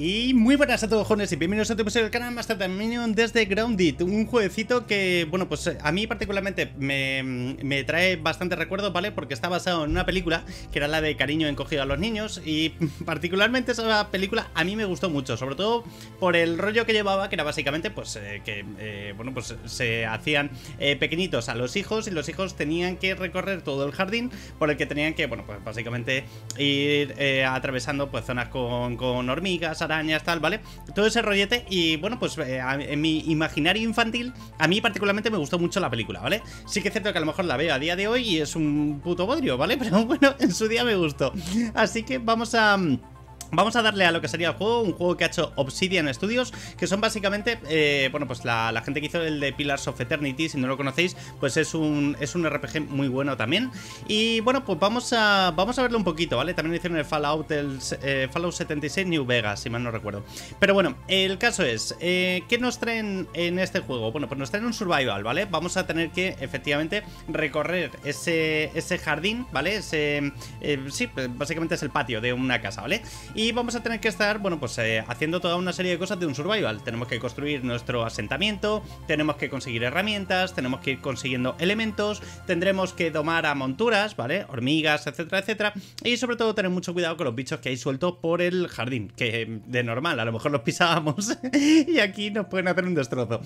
Y muy buenas a todos, jóvenes, y bienvenidos a otro episodio del canal Master Dominion desde Grounded. Un jueguecito que, bueno, pues eh, a mí particularmente me, trae bastante recuerdo, ¿vale? Porque está basado en una película que era la de Cariño encogido a los niños. Y particularmente esa película a mí me gustó mucho, sobre todo por el rollo que llevaba, que era básicamente, pues, eh, que, eh, bueno, pues se hacían pequeñitos a los hijos y los hijos tenían que recorrer todo el jardín por el que tenían que, bueno, pues básicamente ir atravesando, pues, zonas con, con hormigas, arañas, tal, ¿vale? Todo ese rollete y bueno, pues eh, en mi imaginario infantil a mí particularmente me gustó mucho la película, ¿vale? Sí que es cierto que a lo mejor la veo a día de hoy y es un puto bodrio, ¿vale? Pero bueno, en su día me gustó. Así que vamos a... Vamos a darle a lo que sería el juego, un juego que ha hecho Obsidian Studios, que son básicamente, eh, bueno, pues la, gente que hizo el de Pillars of Eternity, si no lo conocéis, pues es un, es un RPG muy bueno también. Y bueno, pues vamos a, vamos a verlo un poquito, ¿vale? También hicieron el Fallout, el, eh, Fallout 76 New Vegas, si mal no recuerdo. Pero bueno, el caso es, eh, ¿qué nos traen en este juego? Bueno, pues nos traen un survival, ¿vale? Vamos a tener que efectivamente recorrer ese, ese jardín, ¿vale? Ese, sí, pues básicamente es el patio de una casa, ¿vale? Y vamos a tener que estar, bueno, pues eh, haciendo toda una serie de cosas de un survival. Tenemos que construir nuestro asentamiento, tenemos que conseguir herramientas, tenemos que ir consiguiendo elementos, tendremos que domar a monturas, ¿vale? Hormigas, etcétera, etcétera. Y sobre todo tener mucho cuidado con los bichos que hay sueltos por el jardín, que de normal, a lo mejor los pisábamos y aquí nos pueden hacer un destrozo.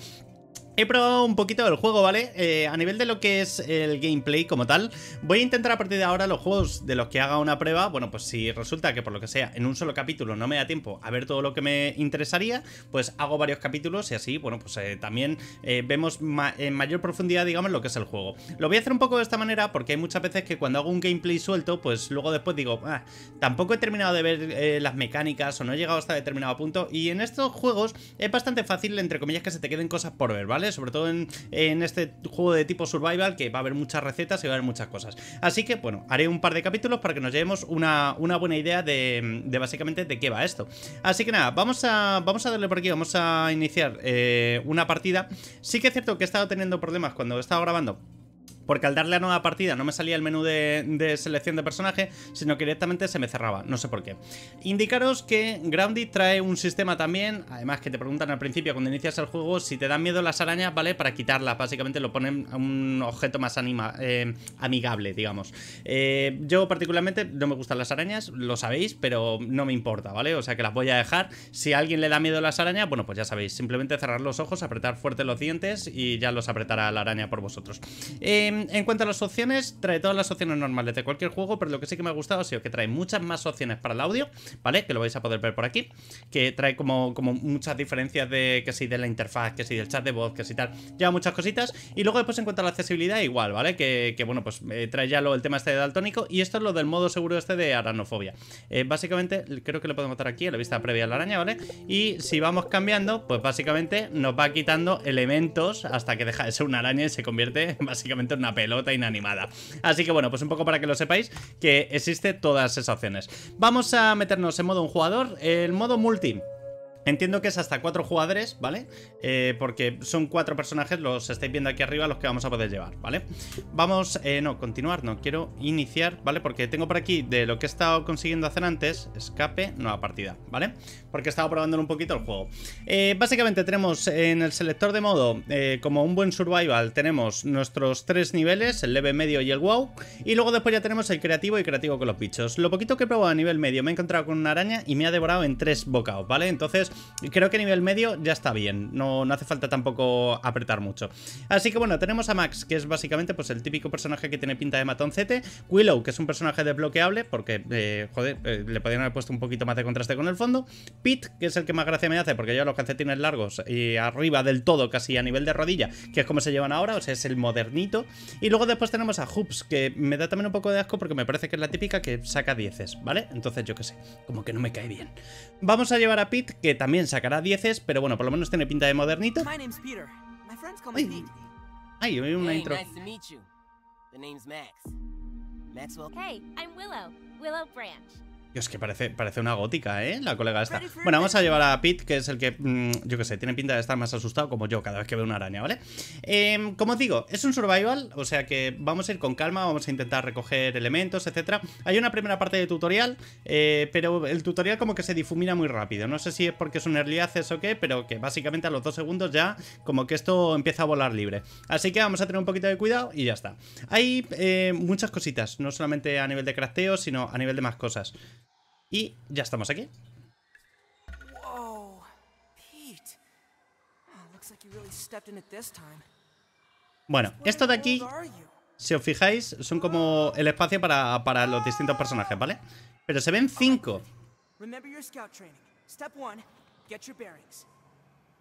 He probado un poquito del juego, ¿vale? Eh, a nivel de lo que es el gameplay como tal, voy a intentar a partir de ahora los juegos de los que haga una prueba, bueno, pues si resulta que por lo que sea en un solo capítulo no me da tiempo a ver todo lo que me interesaría, pues hago varios capítulos y así, bueno, pues eh, también eh, vemos en mayor profundidad, digamos, lo que es el juego. Lo voy a hacer un poco de esta manera porque hay muchas veces que cuando hago un gameplay suelto, pues luego después digo, ah, tampoco he terminado de ver las mecánicas o no he llegado hasta determinado punto y en estos juegos es bastante fácil, entre comillas, que se te queden cosas por ver, ¿vale? Sobre todo en, este juego de tipo survival que va a haber muchas recetas y va a haber muchas cosas. Así que, bueno, haré un par de capítulos para que nos llevemos una, buena idea de, básicamente de qué va esto. Así que nada, vamos a, vamos a darle por aquí, vamos a iniciar eh, una partida. Sí que es cierto que he estado teniendo problemas cuando he estado grabando porque al darle a nueva partida no me salía el menú de, selección de personaje, sino que directamente se me cerraba, no sé por qué. Indicaros que Grounded trae un sistema también, además que te preguntan al principio cuando inicias el juego si te dan miedo las arañas, ¿vale? Para quitarlas, básicamente lo ponen a un objeto más anima, eh, amigable, digamos. Eh, yo particularmente no me gustan las arañas, lo sabéis, pero no me importa, ¿vale? O sea que las voy a dejar. Si a alguien le da miedo las arañas, bueno, pues ya sabéis, simplemente cerrar los ojos, apretar fuerte los dientes y ya los apretará la araña por vosotros. Eh, Em, en cuanto a las opciones, trae todas las opciones normales de cualquier juego, pero lo que sí que me ha gustado ha sido que trae muchas más opciones para el audio, ¿vale? Que lo vais a poder ver por aquí, que trae como, como muchas diferencias de que si de la interfaz, que si del chat de voz, que si tal, lleva muchas cositas. Y luego después en cuanto a la accesibilidad, igual, ¿vale? Que, bueno, pues eh, trae ya lo, el tema este de daltónico y esto es lo del modo seguro este de aranofobia. Eh, básicamente, creo que lo podemos estar aquí, en la vista previa a la araña, ¿vale? Y si vamos cambiando, pues básicamente nos va quitando elementos hasta que deja de ser una araña y se convierte básicamente en una pelota inanimada. Así que bueno, pues un poco para que lo sepáis que existe todas esas opciones. Vamos a meternos en modo un jugador, el modo multi. Entiendo que es hasta cuatro jugadores, ¿vale? Eh, porque son cuatro personajes, los estáis viendo aquí arriba, los que vamos a poder llevar, ¿vale? Vamos, eh, no, continuar, no, quiero iniciar, ¿vale? Porque tengo por aquí de lo que he estado consiguiendo hacer antes, escape, nueva partida, ¿vale? porque estaba probando un poquito el juego. Eh, básicamente tenemos en el selector de modo, eh, como un buen survival, tenemos nuestros tres niveles, el leve, medio y el wow, y luego después ya tenemos el creativo y creativo con los bichos. Lo poquito que he probado a nivel medio, me he encontrado con una araña y me ha devorado en tres bocados, ¿vale? Entonces creo que a nivel medio ya está bien, no, no hace falta tampoco apretar mucho. Así que bueno, tenemos a Max, que es básicamente pues el típico personaje que tiene pinta de matoncete, Willow, que es un personaje desbloqueable, porque, eh, joder, le podrían haber puesto un poquito más de contraste con el fondo, pit, que es el que más gracia me hace, porque lleva los calcetines largos y arriba del todo, casi a nivel de rodilla, que es como se llevan ahora, o sea, es el modernito. Y luego después tenemos a Hoops, que me da también un poco de asco porque me parece que es la típica que saca dieces, ¿vale? Entonces yo qué sé, como que no me cae bien. Vamos a llevar a Pit, que también sacará dieces, pero bueno, por lo menos tiene pinta de modernito. Ay, una intro. Hey, Willow, Willow Branch. Es que parece, parece una gótica, ¿eh? La colega esta. Bueno, vamos a llevar a Pete, que es el que, mm, yo qué sé, tiene pinta de estar más asustado como yo cada vez que veo una araña, ¿vale? Em, como os digo, es un survival, o sea que vamos a ir con calma, vamos a intentar recoger elementos, etcétera. Hay una primera parte de tutorial, eh, pero el tutorial como que se difumina muy rápido. No sé si es porque es un early access o qué, pero que básicamente a los dos segundos ya como que esto empieza a volar libre. Así que vamos a tener un poquito de cuidado y ya está. Hay eh, muchas cositas, no solamente a nivel de crafteo, sino a nivel de más cosas. Y ya estamos aquí. Bueno, esto de aquí, si os fijáis, son como el espacio para, los distintos personajes, ¿vale? Pero se ven cinco.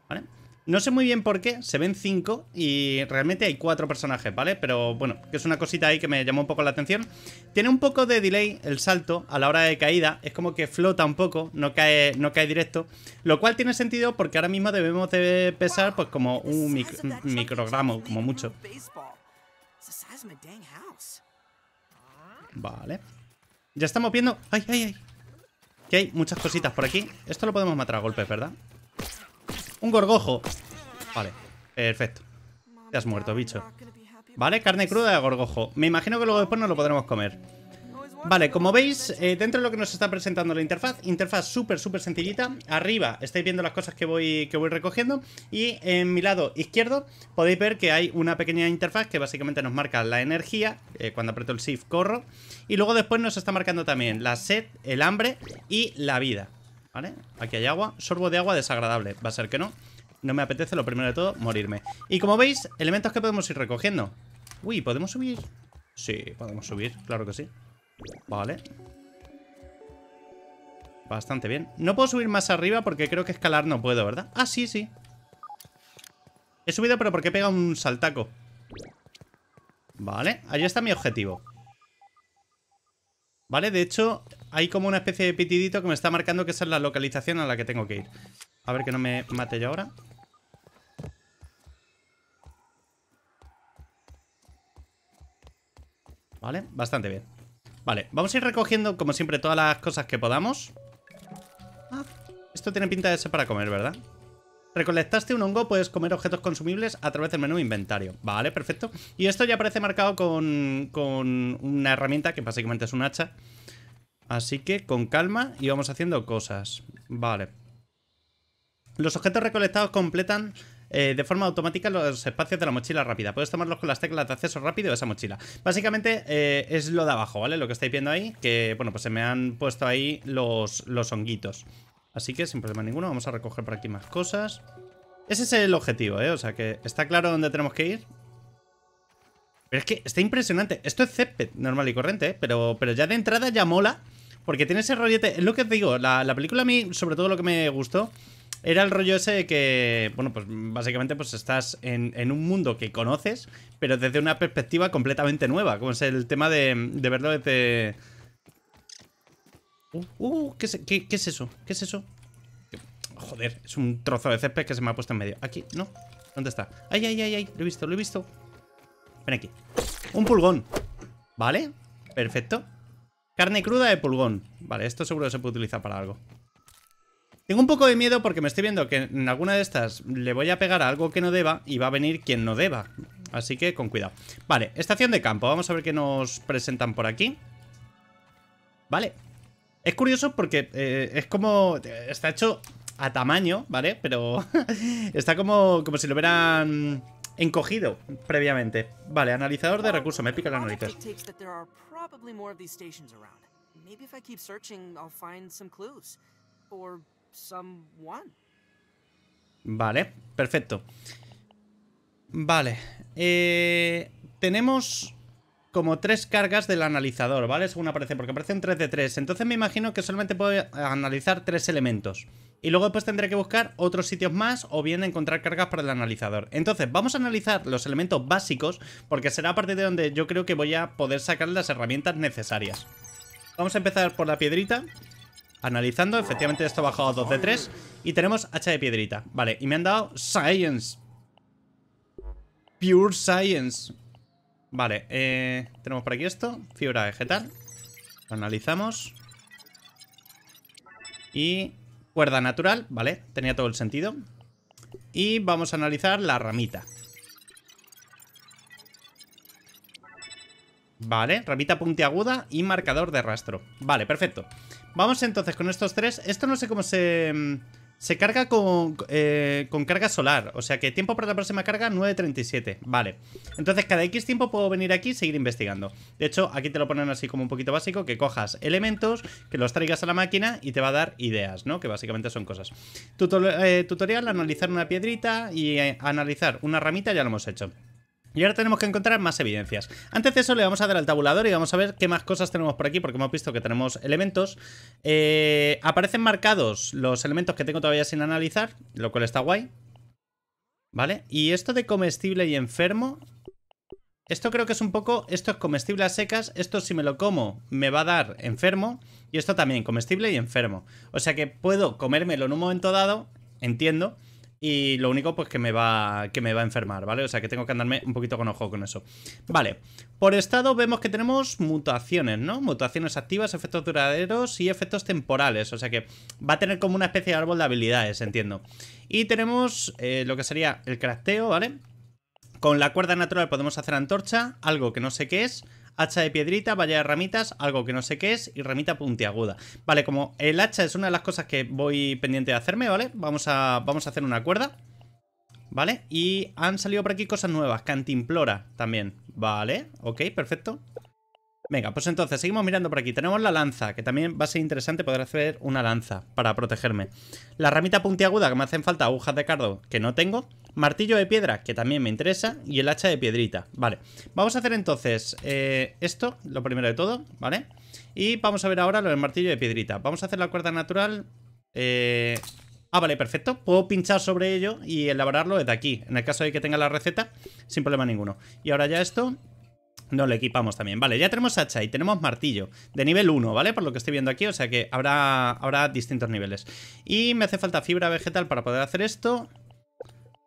¿Vale? No sé muy bien por qué, se ven cinco y realmente hay cuatro personajes, ¿vale? Pero bueno, que es una cosita ahí que me llamó un poco la atención. Tiene un poco de delay el salto a la hora de caída, es como que flota un poco, no cae, no cae directo, lo cual tiene sentido porque ahora mismo debemos de pesar pues como un microgramo, como mucho. Vale. Ya estamos viendo... ¡Ay, ay, ay! Que hay muchas cositas por aquí. Esto lo podemos matar a golpes, ¿verdad? Un gorgojo. Vale, perfecto. Te has muerto, bicho. Vale, carne cruda de gorgojo. Me imagino que luego después no lo podremos comer. Vale, como veis, eh, dentro de lo que nos está presentando la interfaz, interfaz súper, súper sencillita. Arriba estáis viendo las cosas que voy, que voy recogiendo y en mi lado izquierdo podéis ver que hay una pequeña interfaz que básicamente nos marca la energía, eh, cuando aprieto el shift corro, y luego después nos está marcando también la sed, el hambre y la vida. ¿Vale? Aquí hay agua. Sorbo de agua desagradable. Va a ser que no. No me apetece, lo primero de todo, morirme. Y como veis, elementos que podemos ir recogiendo. Uy, ¿podemos subir? Sí, podemos subir, claro que sí. Vale. Bastante bien. No puedo subir más arriba porque creo que escalar no puedo, ¿verdad? Ah, sí, sí. He subido, pero porque pega un saltaco. Vale, Allí está mi objetivo. Vale, de hecho, hay como una especie de pitidito que me está marcando que esa es la localización a la que tengo que ir. A ver que no me mate yo ahora. Vale, bastante bien. Vale, vamos a ir recogiendo, como siempre, todas las cosas que podamos. Ah, esto tiene pinta de ser para comer, ¿verdad? Recolectaste un hongo, puedes comer objetos consumibles a través del menú inventario. Vale, perfecto. Y esto ya aparece marcado con, con una herramienta que básicamente es un hacha. Así que con calma y vamos haciendo cosas. Vale. Los objetos recolectados completan eh, de forma automática los espacios de la mochila rápida. Puedes tomarlos con las teclas de acceso rápido de esa mochila. Básicamente eh, es lo de abajo, ¿vale? Lo que estáis viendo ahí, que bueno, pues se me han puesto ahí los, los honguitos. Así que sin problema ninguno, vamos a recoger por aquí más cosas. Ese es el objetivo, ¿eh? O sea que está claro dónde tenemos que ir. Pero es que está impresionante. Esto es césped normal y corriente, ¿eh? pero, pero ya de entrada ya mola porque tiene ese rollete. Es lo que te digo, la, película a mí, sobre todo lo que me gustó, era el rollo ese de que, bueno, pues básicamente pues estás en, un mundo que conoces, pero desde una perspectiva completamente nueva, como es el tema de, de verlo desde... Uh, uh, ¿qué, es, ¿qué, es eso? ¿Qué es eso? Joder, es un trozo de césped que se me ha puesto en medio. Aquí, ¿no? ¿Dónde está? ¡Ay, ay, ay, ay! Lo he visto, lo he visto. Ven aquí. Un pulgón. ¿Vale? Perfecto. Carne cruda de pulgón. Vale, esto seguro se puede utilizar para algo. Tengo un poco de miedo porque me estoy viendo que en alguna de estas le voy a pegar a algo que no deba y va a venir quien no deba. Así que con cuidado. Vale, estación de campo. Vamos a ver qué nos presentan por aquí. Vale. Es curioso porque eh, es como... Está hecho a tamaño, ¿vale? Pero está como, como si lo hubieran encogido previamente. Vale, analizador de recursos. Me pica el analizador. probably more of these stations around. Maybe if I keep searching, I'll find some clues. Or someone. Vale, perfecto. Vale. Eh, tenemos como tres cargas del analizador, ¿vale? Según aparece, porque aparecen 3 de 3. Entonces me imagino que solamente puedo analizar tres elementos. Y luego después tendré que buscar otros sitios más o bien encontrar cargas para el analizador. Entonces, vamos a analizar los elementos básicos, porque será a partir de donde yo creo que voy a poder sacar las herramientas necesarias. Vamos a empezar por la piedrita. Analizando, efectivamente esto ha bajado a 2 de 3. Y tenemos hacha de piedrita. Vale, y me han dado Science. Pure Science. Vale, eh, tenemos por aquí esto, fibra vegetal. analizamos. Y cuerda natural, vale, tenía todo el sentido. Y vamos a analizar la ramita. Vale, ramita puntiaguda y marcador de rastro. Vale, perfecto. Vamos entonces con estos tres. Esto no sé cómo se... Mm, se carga con, eh, con carga solar, o sea que tiempo para la próxima carga 9.37, vale. Entonces cada X tiempo puedo venir aquí y seguir investigando. De hecho, aquí te lo ponen así como un poquito básico, que cojas elementos, que los traigas a la máquina y te va a dar ideas, ¿no? Que básicamente son cosas. Eh, tutorial, analizar una piedrita y eh, analizar una ramita, ya lo hemos hecho. Y ahora tenemos que encontrar más evidencias. Antes de eso le vamos a dar al tabulador y vamos a ver qué más cosas tenemos por aquí, porque hemos visto que tenemos elementos. Eh, aparecen marcados los elementos que tengo todavía sin analizar, lo cual está guay. ¿Vale? Y esto de comestible y enfermo... Esto creo que es un poco... Esto es comestible a secas, esto si me lo como me va a dar enfermo, y esto también, comestible y enfermo. O sea que puedo comérmelo en un momento dado, entiendo, y lo único, pues que me va que me va a enfermar, ¿vale? O sea que tengo que andarme un poquito con ojo con eso. Vale, por estado vemos que tenemos mutaciones, ¿no? Mutaciones activas, efectos duraderos y efectos temporales. O sea que va a tener como una especie de árbol de habilidades, entiendo. Y tenemos eh, lo que sería el crafteo, ¿vale? Con la cuerda natural podemos hacer antorcha, algo que no sé qué es hacha de piedrita, valla de ramitas, algo que no sé qué es y ramita puntiaguda. Vale, como el hacha es una de las cosas que voy pendiente de hacerme, ¿vale? Vamos a, vamos a hacer una cuerda. ¿Vale? Y han salido por aquí cosas nuevas. Cantimplora también. Vale, ok, perfecto. Venga, pues entonces seguimos mirando por aquí. Tenemos la lanza, que también va a ser interesante poder hacer una lanza para protegerme. La ramita puntiaguda, que me hacen falta agujas de cardo, que no tengo. Martillo de piedra, que también me interesa. Y el hacha de piedrita. Vale. Vamos a hacer entonces eh, esto, lo primero de todo, ¿vale? Y vamos a ver ahora lo del martillo de piedrita. Vamos a hacer la cuerda natural. Eh... Ah, vale, perfecto. Puedo pinchar sobre ello y elaborarlo desde aquí. En el caso de que tenga la receta, sin problema ninguno. Y ahora ya esto... Nos lo equipamos también. Vale, ya tenemos hacha y tenemos martillo de nivel 1, ¿vale? Por lo que estoy viendo aquí, o sea que habrá, habrá distintos niveles. Y me hace falta fibra vegetal para poder hacer esto.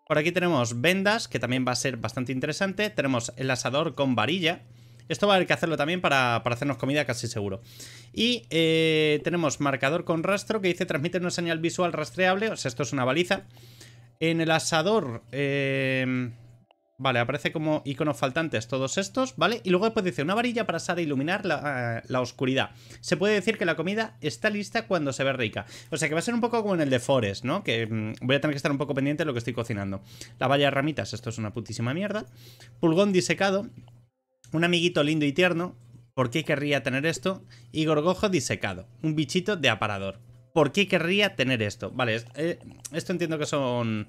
Por aquí tenemos vendas, que también va a ser bastante interesante. Tenemos el asador con varilla. Esto va a haber que hacerlo también para, hacernos comida casi seguro. Y eh, tenemos marcador con rastro que dice transmite una señal visual rastreable. O sea, esto es una baliza. En el asador... Eh, Vale, aparece como iconos faltantes todos estos, ¿vale? Y luego después dice una varilla para asar e iluminar eh, la, oscuridad. Se puede decir que la comida está lista cuando se ve rica. O sea que va a ser un poco como en el de Forest, ¿no? Que mm, voy a tener que estar un poco pendiente de lo que estoy cocinando. La valla de ramitas, esto es una putísima mierda. Pulgón disecado. Un amiguito lindo y tierno. ¿Por qué querría tener esto? Y gorgojo disecado. Un bichito de aparador. ¿Por qué querría tener esto? Vale, eh, esto entiendo que son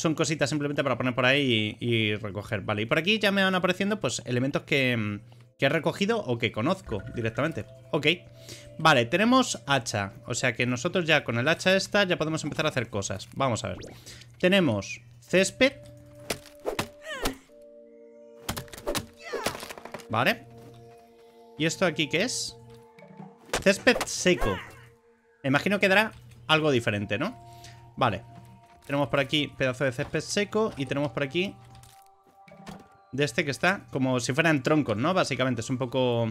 son cositas simplemente para poner por ahí y, recoger. Vale, y por aquí ya me van apareciendo pues elementos que, mm, que he recogido o que conozco directamente. Ok, vale, tenemos hacha. O sea que nosotros ya con el hacha esta ya podemos empezar a hacer cosas. Vamos a ver. Tenemos césped. Vale. ¿Y esto aquí qué es? Césped seco. Me imagino que dará algo diferente, ¿no? Vale, tenemos por aquí pedazo de césped seco y tenemos por aquí de este que está como si fueran troncos, ¿no? Básicamente es un poco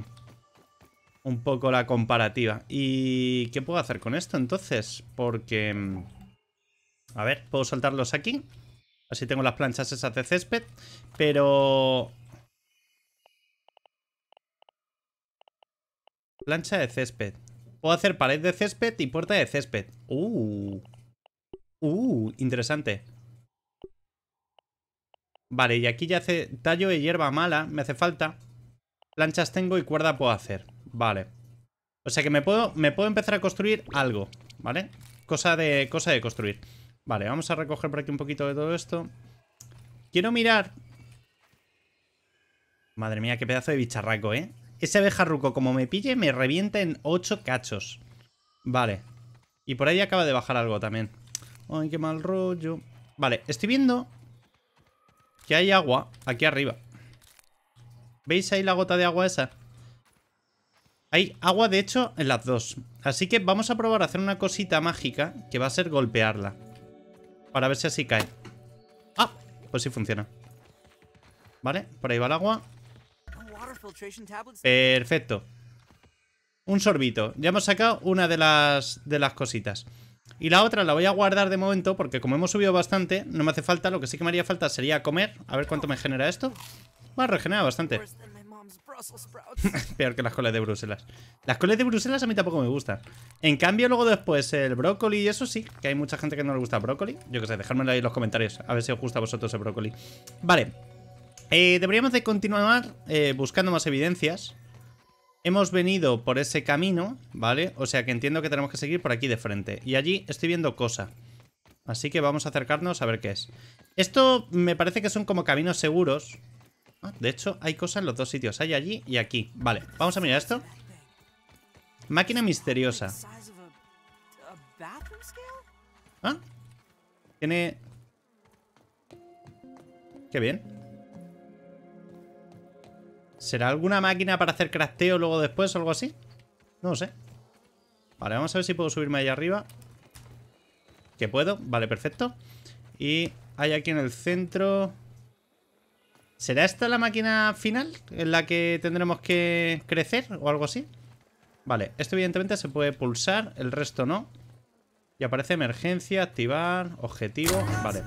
un poco la comparativa. ¿Y qué puedo hacer con esto entonces? Porque mm, a ver, puedo saltarlos aquí. Así tengo las planchas esas de césped, pero plancha de césped. Puedo hacer pared de césped y puerta de césped. Uh. Uh, interesante. Vale, y aquí ya hace tallo de hierba mala, me hace falta. Planchas tengo y cuerda puedo hacer. Vale. O sea que me puedo, me puedo empezar a construir algo, ¿vale? Cosa de, cosa de construir. Vale, vamos a recoger por aquí un poquito de todo esto. Quiero mirar... Madre mía, qué pedazo de bicharraco, ¿eh? Ese bejarruco como me pille, me revienta en 8 cachos. Vale. Y por ahí acaba de bajar algo también. Ay, qué mal rollo. Vale, estoy viendo que hay agua aquí arriba. ¿Veis ahí la gota de agua esa? Hay agua, de hecho, en las dos. Así que vamos a probar a hacer una cosita mágica que va a ser golpearla. Para ver si así cae. ¡Ah! Pues sí funciona. Vale, por ahí va el agua. Perfecto. Un sorbito. Ya hemos sacado una de las, de las cositas. Y la otra la voy a guardar de momento porque como hemos subido bastante, no me hace falta. Lo que sí que me haría falta sería comer. A ver cuánto me genera esto. Va, regenera bastante. Peor que las coles de Bruselas. Las coles de Bruselas a mí tampoco me gustan. En cambio, luego después el brócoli y eso sí, que hay mucha gente que no le gusta el brócoli. Yo qué sé, dejármelo ahí en los comentarios, a ver si os gusta a vosotros el brócoli. Vale. Eh, deberíamos de continuar eh, buscando más evidencias. Hemos venido por ese camino, ¿vale? O sea que entiendo que tenemos que seguir por aquí de frente. Y allí estoy viendo cosa. Así que vamos a acercarnos a ver qué es. Esto me parece que son como caminos seguros. Ah, de hecho, hay cosas en los dos sitios. Hay allí y aquí. Vale, vamos a mirar esto. Máquina misteriosa. ¿Ah? Tiene... Qué bien. ¿Será alguna máquina para hacer crafteo luego después o algo así? No lo sé. Vale, vamos a ver si puedo subirme ahí arriba. Que puedo. Vale, perfecto. Y hay aquí en el centro... ¿Será esta la máquina final? ¿En la que tendremos que crecer o algo así? Vale, esto evidentemente se puede pulsar, el resto no. Y aparece emergencia, activar, objetivo... Vale.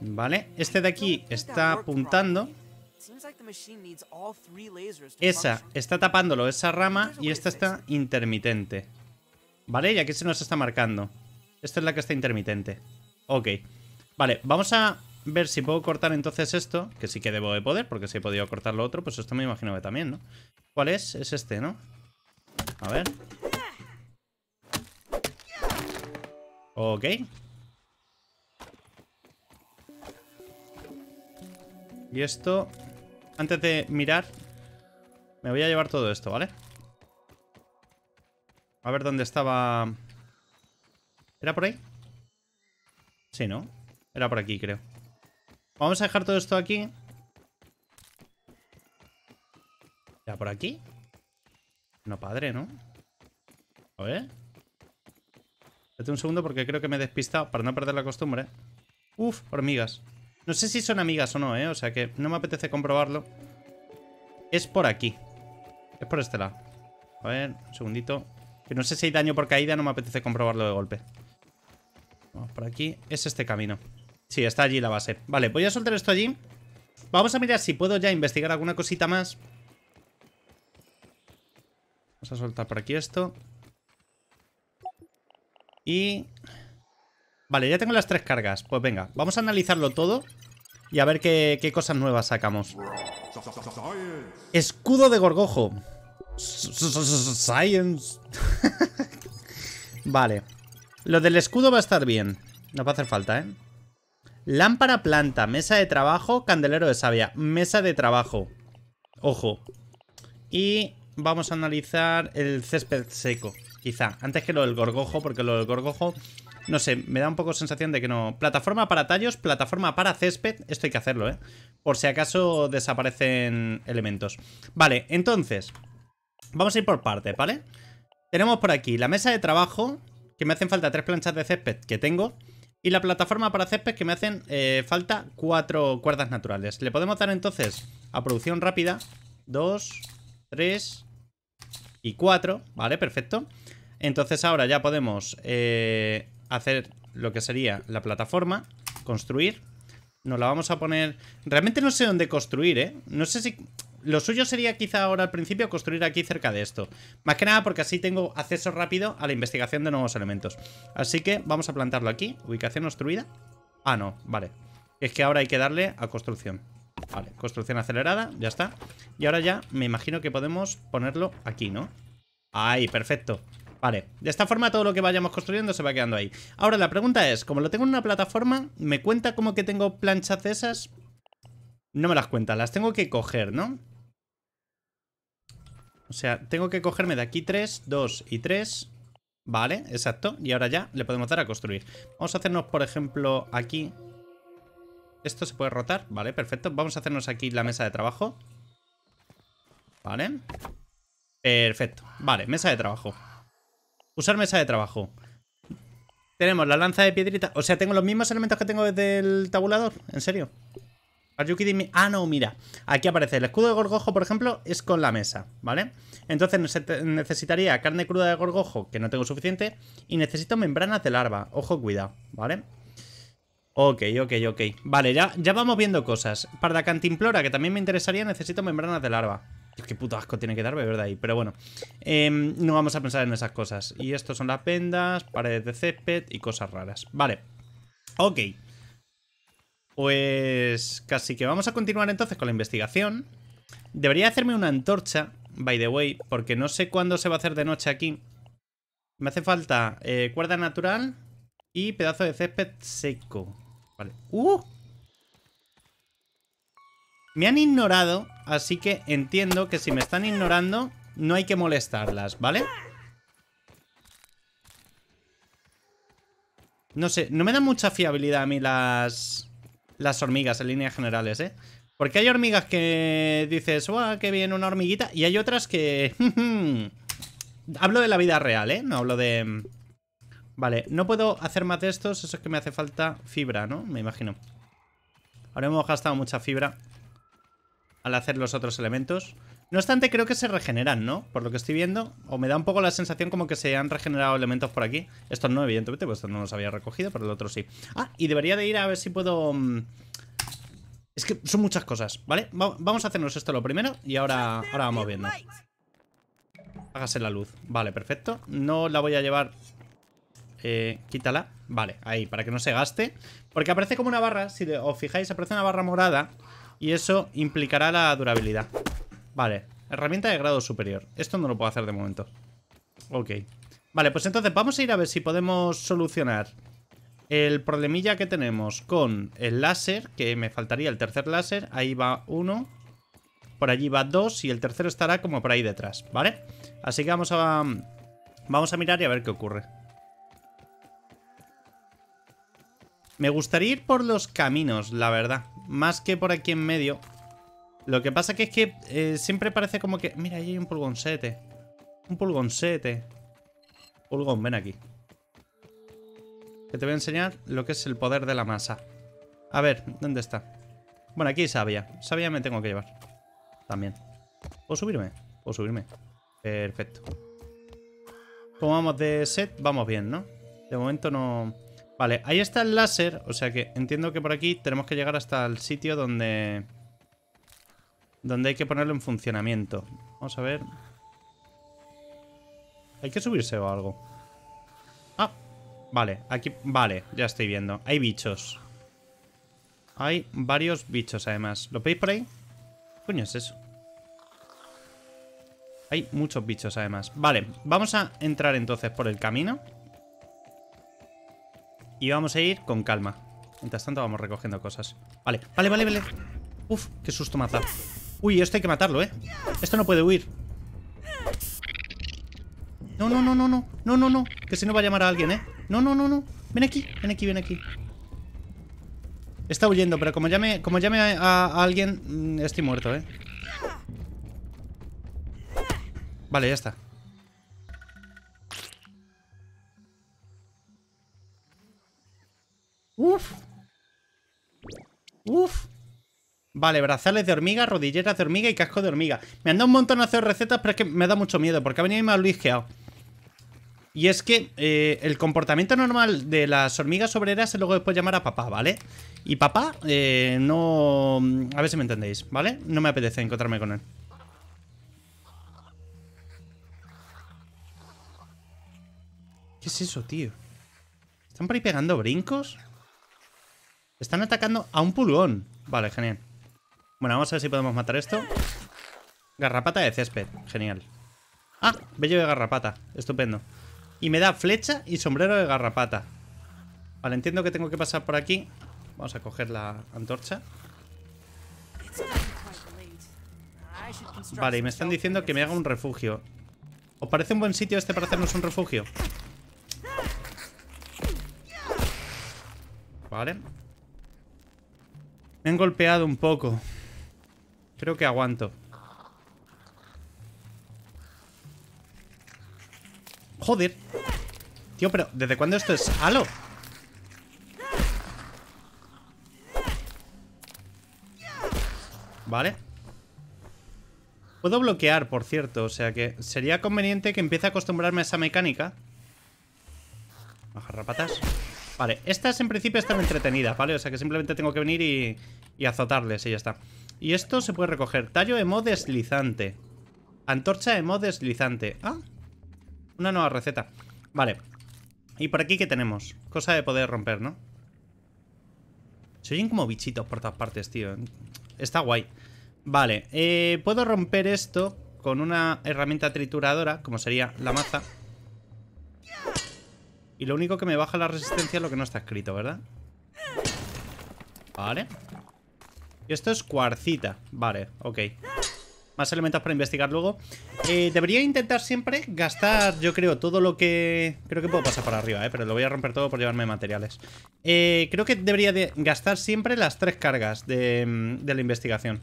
Vale, este de aquí está apuntando. Esa está tapándolo, esa rama, y esta está intermitente. Vale, ya que se nos está marcando. Esta es la que está intermitente. Ok. Vale, vamos a ver si puedo cortar entonces esto, que sí que debo de poder, porque si he podido cortar lo otro, pues esto me imagino que también, ¿no? ¿Cuál es? Es este, ¿no? A ver. Ok. Y esto, antes de mirar, me voy a llevar todo esto, ¿vale? A ver dónde estaba... ¿Era por ahí? Sí, ¿no? Era por aquí, creo. Vamos a dejar todo esto aquí. ¿Era por aquí? No, padre, ¿no? A ver. Espérate un segundo porque creo que me he despistado para no perder la costumbre. Uf, hormigas. No sé si son amigas o no, ¿eh? O sea que no me apetece comprobarlo. Es por aquí. Es por este lado. A ver, un segundito. Que no sé si hay daño por caída, no me apetece comprobarlo de golpe. Vamos por aquí. Es este camino. Sí, está allí la base. Vale, voy a soltar esto allí. Vamos a mirar si puedo ya investigar alguna cosita más. Vamos a soltar por aquí esto. Y Vale, ya tengo las tres cargas. Pues venga, vamos a analizarlo todo y a ver qué, cosas nuevas sacamos. Escudo de gorgojo. Science. vale. Lo del escudo va a estar bien. No va a hacer falta, ¿eh? Lámpara planta, mesa de trabajo, candelero de savia. Mesa de trabajo. Ojo. Y vamos a analizar el césped seco. Quizá. Antes que lo del gorgojo, porque lo del gorgojo no sé, me da un poco sensación de que no. Plataforma para tallos, plataforma para césped. Esto hay que hacerlo, ¿eh? Por si acaso desaparecen elementos. Vale, entonces, vamos a ir por partes, ¿vale? Tenemos por aquí la mesa de trabajo, que me hacen falta tres planchas de césped que tengo. Y la plataforma para césped que me hacen eh, falta cuatro cuerdas naturales. Le podemos dar entonces a producción rápida. Dos, tres y cuatro. Vale, perfecto. Entonces ahora ya podemos eh, hacer lo que sería la plataforma, construir. Nos la vamos a poner... Realmente no sé dónde construir, ¿eh? No sé si... Lo suyo sería quizá ahora al principio construir aquí cerca de esto. Más que nada porque así tengo acceso rápido a la investigación de nuevos elementos. Así que vamos a plantarlo aquí. Ubicación obstruida. Ah, no, vale. Es que ahora hay que darle a construcción. Vale, construcción acelerada, ya está. Y ahora ya me imagino que podemos ponerlo aquí, ¿no? Ahí, perfecto. Vale, de esta forma todo lo que vayamos construyendo se va quedando ahí. Ahora la pregunta es, como lo tengo en una plataforma, ¿me cuenta como que tengo planchas esas? No me las cuenta, las tengo que coger, ¿no? O sea, tengo que cogerme de aquí tres, 2 y 3 Vale, exacto Y ahora ya le podemos dar a construir Vamos a hacernos, por ejemplo, aquí Esto se puede rotar Vale, perfecto Vamos a hacernos aquí la mesa de trabajo Vale Perfecto Vale, mesa de trabajo Usar mesa de trabajo. Tenemos la lanza de piedrita. O sea, tengo los mismos elementos que tengo desde el tabulador. ¿En serio? Ah, no, mira. Aquí aparece el escudo de gorgojo, por ejemplo, es con la mesa, ¿vale? Entonces necesitaría carne cruda de gorgojo, que no tengo suficiente, y necesito membranas de larva. Ojo, cuidado, ¿vale? Ok, ok, ok. Vale, ya, ya vamos viendo cosas. Para la cantimplora, que también me interesaría, necesito membranas de larva. Qué puto asco tiene que darme, ¿verdad? Ahí? Pero bueno, em, no vamos a pensar en esas cosas. Y estos son las pendas, paredes de césped y cosas raras. Vale. Ok. Pues casi que vamos a continuar entonces con la investigación. Debería hacerme una antorcha, by the way, porque no sé cuándo se va a hacer de noche aquí. Me hace falta eh, cuerda natural y pedazo de césped seco. Vale. ¡Uh! Me han ignorado así que entiendo que si me están ignorando, no hay que molestarlas, ¿vale? No sé, no me dan mucha fiabilidad a mí las, las hormigas en líneas generales, ¿eh? Porque hay hormigas que dices, ¡guau, qué bien una hormiguita! Y hay otras que... hablo de la vida real, ¿eh? No hablo de... Vale, no puedo hacer más de estos, eso es que me hace falta fibra, ¿no? Me imagino. Ahora hemos gastado mucha fibra al hacer los otros elementos. No obstante, creo que se regeneran, ¿no? Por lo que estoy viendo, o me da un poco la sensación como que se han regenerado elementos por aquí. Estos no, evidentemente, pues estos no los había recogido, pero el otro sí. Ah, y debería de ir a ver si puedo... Mm, es que son muchas cosas, ¿vale? vamos a hacernos esto lo primero y ahora, ahora vamos viendo. Hágase la luz. Vale, perfecto. No la voy a llevar... Eh, quítala. Vale, ahí, para que no se gaste. Porque aparece como una barra, si os fijáis, aparece una barra morada y eso implicará la durabilidad Vale, herramienta de grado superior Esto no lo puedo hacer de momento Ok Vale, pues entonces vamos a ir a ver si podemos solucionar El problemilla que tenemos con el láser Que me faltaría el tercer láser Ahí va uno Por allí va dos Y el tercero estará como por ahí detrás, ¿vale? Así que vamos a... Vamos a mirar y a ver qué ocurre Me gustaría ir por los caminos, la verdad más que por aquí en medio. Lo que pasa que es que eh, siempre parece como que... Mira, ahí hay un sete. Un sete. Pulgón, ven aquí. Que te voy a enseñar lo que es el poder de la masa. A ver, ¿dónde está? Bueno, aquí Sabía sabía me tengo que llevar. También. ¿Puedo subirme? Puedo subirme. Perfecto. Como vamos de set, vamos bien, ¿no? De momento no... Vale, ahí está el láser, o sea que entiendo que por aquí tenemos que llegar hasta el sitio donde... Donde hay que ponerlo en funcionamiento. Vamos a ver. ¿Hay que subirse o algo? Ah, vale, aquí... Vale, ya estoy viendo. Hay bichos. Hay varios bichos, además. ¿Lo veis por ahí? ¿Qué coño es eso? Hay muchos bichos, además. Vale, vamos a entrar entonces por el camino. Y vamos a ir con calma. Mientras tanto vamos recogiendo cosas. Vale, vale, vale, vale. Uf, qué susto matar. Uy, esto hay que matarlo, ¿eh? Esto no puede huir. No, no, no, no, no. No, no, no. Que si no va a llamar a alguien, ¿eh? No, no, no, no. Ven aquí, ven aquí, ven aquí. Está huyendo, pero como llame, como llame a alguien, mm, estoy muerto, ¿eh? Vale, ya está. Vale, brazales de hormiga, rodilleras de hormiga y casco de hormiga. Me han dado un montón a hacer recetas, pero es que me da mucho miedo, porque ha venido y me ha Y es que eh, el comportamiento normal de las hormigas obreras es luego después llamar a papá, ¿vale? Y papá, eh, no... A ver si me entendéis, ¿vale? No me apetece encontrarme con él. ¿Qué es eso, tío? ¿Están por ahí pegando brincos? Están atacando a un pulgón. Vale, genial. Bueno, vamos a ver si podemos matar esto. Garrapata de césped. Genial. Ah, bello de garrapata. Estupendo. Y me da flecha y sombrero de garrapata. Vale, entiendo que tengo que pasar por aquí. Vamos a coger la antorcha. Vale, y me están diciendo que me haga un refugio. ¿Os parece un buen sitio este para hacernos un refugio? Vale. Me han golpeado un poco. Creo que aguanto. Joder. Tío, pero ¿desde cuándo esto es halo? Vale. Puedo bloquear, por cierto, o sea que sería conveniente que empiece a acostumbrarme a esa mecánica. Bajar rapatas. Vale, estas en principio están entretenidas, ¿vale? O sea que simplemente tengo que venir y, y azotarles y ya está. Y esto se puede recoger. Tallo mod deslizante. Antorcha de mod deslizante. Ah, una nueva receta. Vale. ¿Y por aquí qué tenemos? Cosa de poder romper, ¿no? Se oyen como bichitos por todas partes, tío. Está guay. Vale, eh, puedo romper esto con una herramienta trituradora, como sería la maza. Y lo único que me baja la resistencia es lo que no está escrito, ¿verdad? Vale esto es cuarcita. Vale, ok. Más elementos para investigar luego. Eh, debería intentar siempre gastar, yo creo, todo lo que... Creo que puedo pasar para arriba, eh, pero lo voy a romper todo por llevarme materiales. Eh, creo que debería gastar siempre las tres cargas mm, de, la investigación.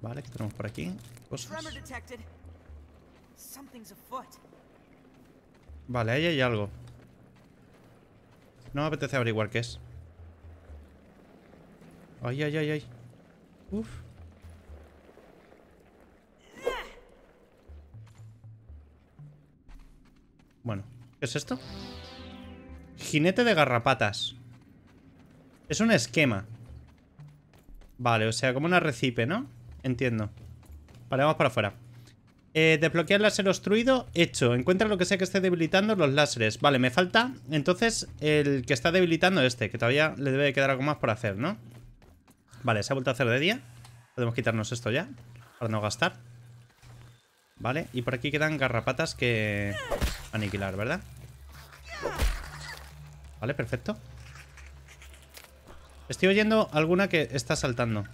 Vale, ¿qué tenemos por aquí? Vale, ahí hay algo. No me apetece averiguar qué es. Ay, ay, ay, ay. Uf. Bueno, ¿qué es esto? Jinete de garrapatas. Es un esquema. Vale, o sea, como una recipe, ¿no? Entiendo. Vale, vamos para afuera. Eh, desbloquear láser obstruido, hecho. Encuentra lo que sea que esté debilitando los láseres. Vale, me falta entonces el que está debilitando este, que todavía le debe quedar algo más por hacer, ¿no? Vale, se ha vuelto a hacer de día. Podemos quitarnos esto ya, para no gastar. Vale, y por aquí quedan garrapatas que aniquilar, ¿verdad? Vale, perfecto. Estoy oyendo alguna que está saltando.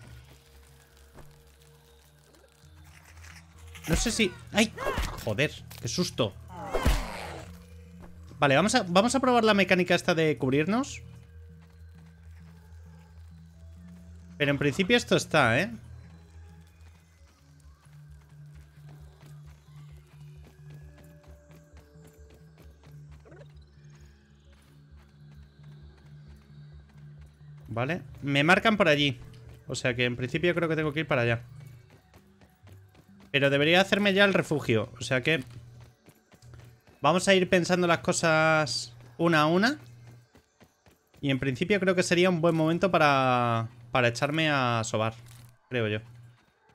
No sé si... ¡Ay! Joder, qué susto. Vale, vamos a, vamos a probar la mecánica esta de cubrirnos. Pero en principio esto está, ¿eh? Vale, me marcan por allí O sea que en principio creo que tengo que ir para allá Pero debería hacerme ya el refugio O sea que Vamos a ir pensando las cosas Una a una Y en principio creo que sería un buen momento para para echarme a sobar, creo yo.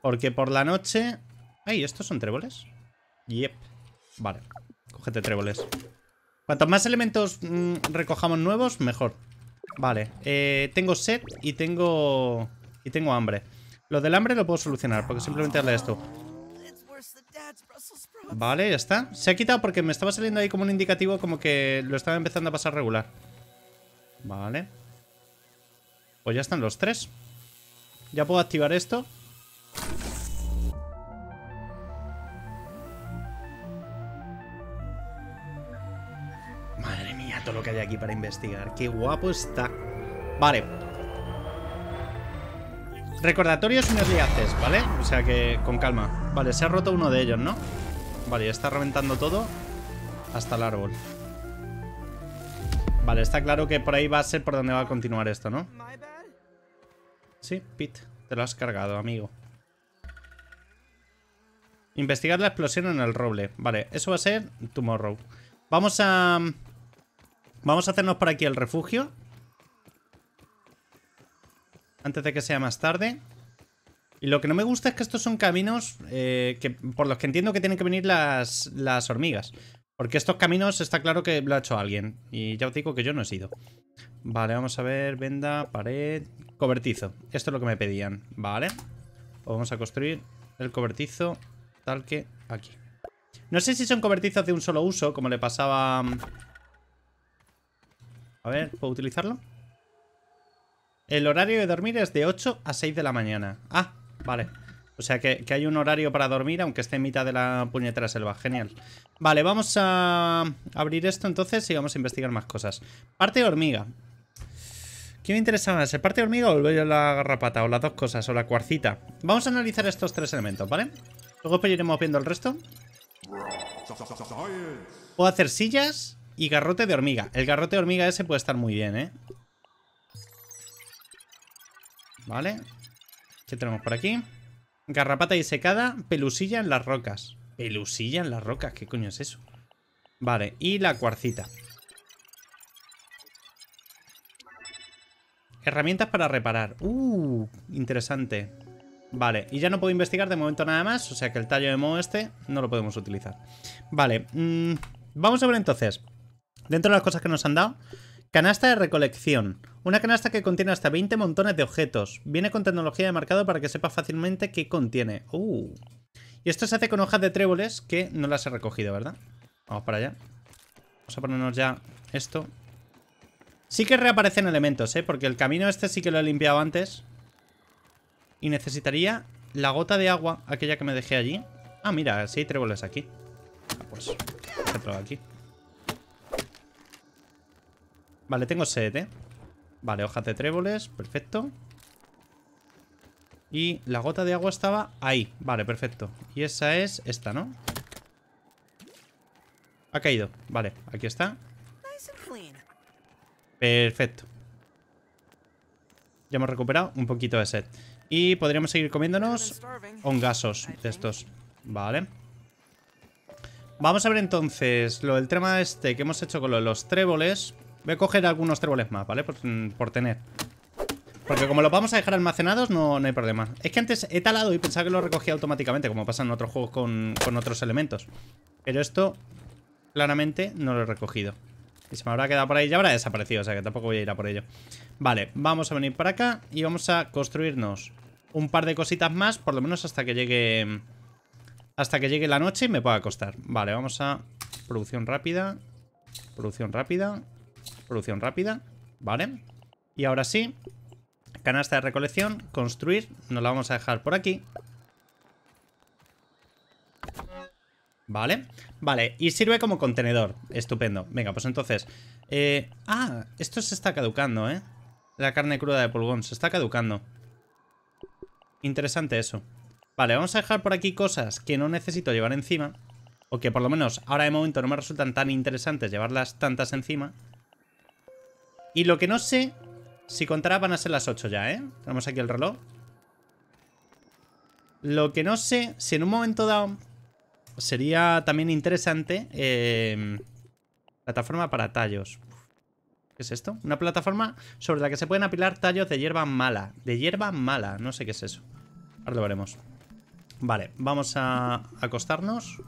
Porque por la noche... ¡Ay, estos son tréboles! Yep. Vale, cógete tréboles. Cuantos más elementos mm, recojamos nuevos, mejor. Vale, eh, tengo set y tengo... Y tengo hambre. Lo del hambre lo puedo solucionar, porque simplemente darle esto. Vale, ya está. Se ha quitado porque me estaba saliendo ahí como un indicativo como que lo estaba empezando a pasar regular. Vale. Pues ya están los tres. Ya puedo activar esto. Madre mía, todo lo que hay aquí para investigar. Qué guapo está. Vale. Recordatorios y haces, ¿vale? O sea que con calma. Vale, se ha roto uno de ellos, ¿no? Vale, está reventando todo hasta el árbol. Vale, está claro que por ahí va a ser por donde va a continuar esto, ¿no? Sí, Pete, te lo has cargado, amigo. Investigar la explosión en el roble. Vale, eso va a ser tomorrow. Vamos a... Vamos a hacernos por aquí el refugio. Antes de que sea más tarde. Y lo que no me gusta es que estos son caminos eh, que, por los que entiendo que tienen que venir las, las hormigas. Porque estos caminos está claro que lo ha hecho alguien. Y ya os digo que yo no he sido. Vale, vamos a ver. Venda, pared, cobertizo. Esto es lo que me pedían. Vale. Pues vamos a construir el cobertizo tal que aquí. No sé si son cobertizos de un solo uso, como le pasaba... Mm, a ver, ¿puedo utilizarlo? El horario de dormir es de 8 a 6 de la mañana. Ah, vale. O sea que, hay un horario para dormir, aunque esté en mitad de la puñetera selva. Genial. Vale, vamos a abrir esto entonces y vamos a investigar más cosas. Parte de hormiga. ¿Qué me interesa más? ¿El parte de hormiga o el la garrapata? O las dos cosas, o la cuarcita. Vamos a analizar estos tres elementos, ¿vale? Luego pues iremos viendo el resto. Puedo hacer sillas y garrote de hormiga. El garrote de hormiga ese puede estar muy bien, ¿eh? Vale. ¿Qué tenemos por aquí? Garrapata secada, pelusilla en las rocas. Pelusilla en las rocas, ¿qué coño es eso? Vale, y la cuarcita. Herramientas para reparar. Uh, interesante. Vale, y ya no puedo investigar de momento nada más, o sea que el tallo de modo este no lo podemos utilizar. Vale, mm, vamos a ver entonces. Dentro de las cosas que nos han dado, Canasta de recolección. Una canasta que contiene hasta 20 montones de objetos. Viene con tecnología de marcado para que sepa fácilmente qué contiene. Uh. Y esto se hace con hojas de tréboles que no las he recogido, ¿verdad? Vamos para allá. Vamos a ponernos ya esto. Sí que reaparecen elementos, ¿eh? Porque el camino este sí que lo he limpiado antes. Y necesitaría la gota de agua, aquella que me dejé allí. Ah, mira, sí hay tréboles aquí. Ah, pues, aquí. Vale, tengo sed, ¿eh? Vale, hojas de tréboles, perfecto. Y la gota de agua estaba ahí. Vale, perfecto. Y esa es esta, ¿no? Ha caído. Vale, aquí está. Perfecto. Ya hemos recuperado un poquito de sed. Y podríamos seguir comiéndonos hongasos de estos. Vale. Vamos a ver entonces lo del tema este que hemos hecho con los tréboles. Voy a coger algunos tréboles más, ¿vale? Mm, por, tener. Porque como los vamos a dejar almacenados, no, hay problema. Es que antes he talado y pensaba que lo recogía automáticamente, como pasa en otros juegos con, otros elementos. Pero esto, claramente, no lo he recogido. Y se me habrá quedado por ahí. Ya habrá desaparecido, o sea que tampoco voy a ir a por ello. Vale, vamos a venir para acá y vamos a construirnos un par de cositas más, por lo menos hasta que llegue... Hasta que llegue la noche y me pueda acostar. Vale, vamos a... Producción rápida. Producción rápida producción rápida, ¿vale? Y ahora sí, canasta de recolección, construir, nos la vamos a dejar por aquí. Vale, vale, y sirve como contenedor, estupendo. Venga, pues entonces... Eh, ah, esto se está caducando, ¿eh? La carne cruda de pulgón, se está caducando. Interesante eso. Vale, vamos a dejar por aquí cosas que no necesito llevar encima. O que por lo menos ahora de momento no me resultan tan interesantes llevarlas tantas encima. Y lo que no sé, si contará van a ser las 8 ya, ¿eh? Tenemos aquí el reloj. Lo que no sé, si en un momento dado sería también interesante... Em, plataforma para tallos. ¿Qué es esto? Una plataforma sobre la que se pueden apilar tallos de hierba mala. De hierba mala, no sé qué es eso. Ahora lo veremos. Vale, vamos a acostarnos.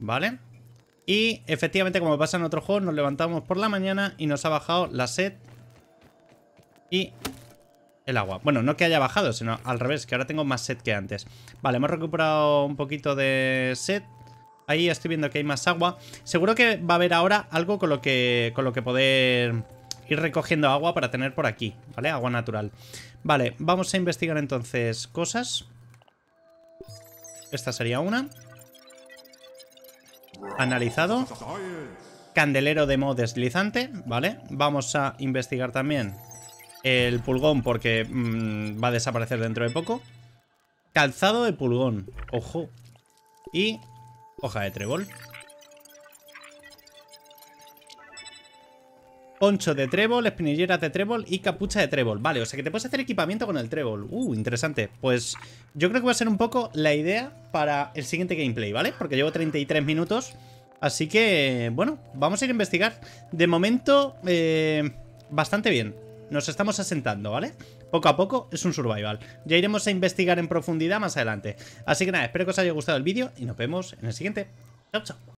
Vale. Y efectivamente, como pasa en otro juego, nos levantamos por la mañana y nos ha bajado la sed y el agua. Bueno, no que haya bajado, sino al revés, que ahora tengo más sed que antes. Vale, hemos recuperado un poquito de sed. Ahí estoy viendo que hay más agua. Seguro que va a haber ahora algo con lo que, con lo que poder ir recogiendo agua para tener por aquí, ¿vale? Agua natural. Vale, vamos a investigar entonces cosas. Esta sería una analizado. Candelero de mod deslizante, ¿vale? Vamos a investigar también el pulgón porque mm, va a desaparecer dentro de poco. Calzado de pulgón, ojo. Y hoja de trébol. Poncho de trébol, espinilleras de trébol y capucha de trébol. Vale, o sea que te puedes hacer equipamiento con el trébol. Uh, interesante. Pues yo creo que va a ser un poco la idea para el siguiente gameplay, ¿vale? Porque llevo 33 minutos. Así que, bueno, vamos a ir a investigar. De momento, eh, bastante bien. Nos estamos asentando, ¿vale? Poco a poco es un survival. Ya iremos a investigar en profundidad más adelante. Así que nada, espero que os haya gustado el vídeo y nos vemos en el siguiente. Chao, chao.